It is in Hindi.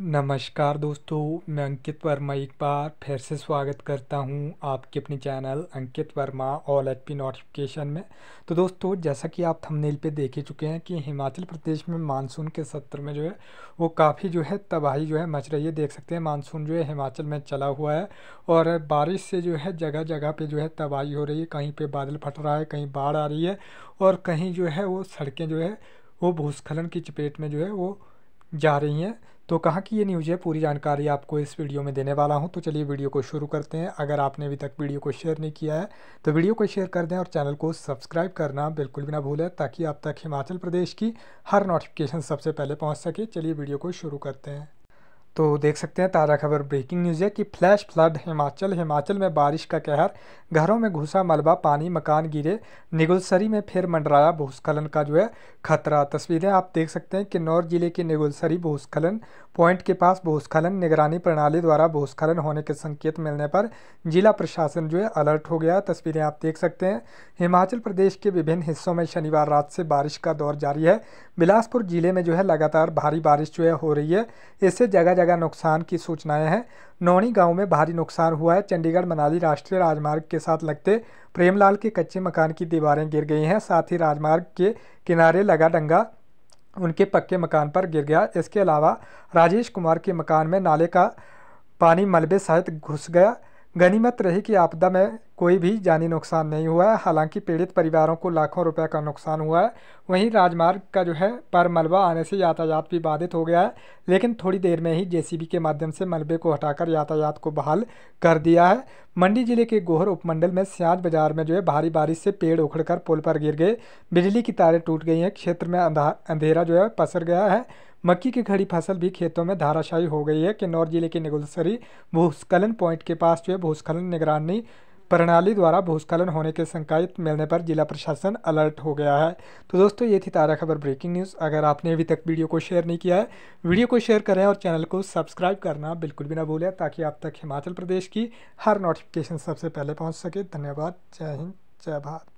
नमस्कार दोस्तों मैं अंकित वर्मा एक बार फिर से स्वागत करता हूं आपके अपने channel Ankit Verma all H P notification में तो दोस्तों जैसा कि आप थंबनेल पे देख ही चुके हैं कि हिमाचल प्रदेश में मानसून के सत्र में जो है वो काफ़ी जो है तबाही जो है मच रही है देख सकते हैं मानसून जो है हिमाचल में चला हुआ है और बारिश से जो है जगह जगह पर जो है तबाही हो रही है कहीं पर बादल फट रहा है कहीं बाढ़ आ रही है और कहीं जो है वो सड़कें जो है वो भूस्खलन की चपेट में जो है वो जा रही हैं तो कहाँ की ये न्यूज़ है पूरी जानकारी आपको इस वीडियो में देने वाला हूँ तो चलिए वीडियो को शुरू करते हैं अगर आपने अभी तक वीडियो को शेयर नहीं किया है तो वीडियो को शेयर कर दें और चैनल को सब्सक्राइब करना बिल्कुल भी ना भूलें ताकि आप तक हिमाचल प्रदेश की हर नोटिफिकेशन सबसे पहले पहुँच सके चलिए वीडियो को शुरू करते हैं तो देख सकते हैं ताज़ा खबर ब्रेकिंग न्यूज़ है कि फ्लैश फ्लड हिमाचल हिमाचल में बारिश का कहर घरों में घुसा मलबा पानी मकान गिरे निगुलसरी में फिर मंडराया भूस्खलन का जो है खतरा तस्वीरें आप देख सकते हैं किन्नौर जिले के निगुलसरी भूस्खलन पॉइंट के पास भूस्खलन निगरानी प्रणाली द्वारा भूस्खलन होने के संकेत मिलने पर जिला प्रशासन जो है अलर्ट हो गया तस्वीरें आप देख सकते हैं हिमाचल प्रदेश के विभिन्न हिस्सों में शनिवार रात से बारिश का दौर जारी है बिलासपुर जिले में जो है लगातार भारी बारिश जो है हो रही है इससे जगह जगह जगह नुकसान की सूचनाएं हैं नौनी गांव में भारी नुकसान हुआ है चंडीगढ़ मनाली राष्ट्रीय राजमार्ग के साथ लगते प्रेमलाल के कच्चे मकान की दीवारें गिर गई हैं साथ ही राजमार्ग के किनारे लगा डंगा उनके पक्के मकान पर गिर गया इसके अलावा राजेश कुमार के मकान में नाले का पानी मलबे सहित घुस गया गनीमत रही कि आपदा में कोई भी जानी नुकसान नहीं हुआ है हालांकि पीड़ित परिवारों को लाखों रुपए का नुकसान हुआ है वहीं राजमार्ग का जो है पर मलबा आने से यातायात भी बाधित हो गया है लेकिन थोड़ी देर में ही जेसीबी के माध्यम से मलबे को हटाकर यातायात को बहाल कर दिया है मंडी जिले के गोहर उपमंडल में सियाज बाजार में जो है भारी बारिश से पेड़ उखड़कर पुल पर गिर गए बिजली की तारें टूट गई हैं क्षेत्र में अंधेरा जो है पसर गया है मक्की की खड़ी फसल भी खेतों में धाराशायी हो गई है किन्नौर जिले के निगुलसरी भूस्खलन पॉइंट के पास जो है भूस्खलन निगरानी प्रणाली द्वारा भूस्खलन होने के संकेत मिलने पर जिला प्रशासन अलर्ट हो गया है तो दोस्तों ये थी तारा खबर ब्रेकिंग न्यूज़ अगर आपने अभी तक वीडियो को शेयर नहीं किया है वीडियो को शेयर करें और चैनल को सब्सक्राइब करना बिल्कुल भी ना भूलें ताकि आप तक हिमाचल प्रदेश की हर नोटिफिकेशन सबसे पहले पहुँच सके धन्यवाद जय हिंद जय भारत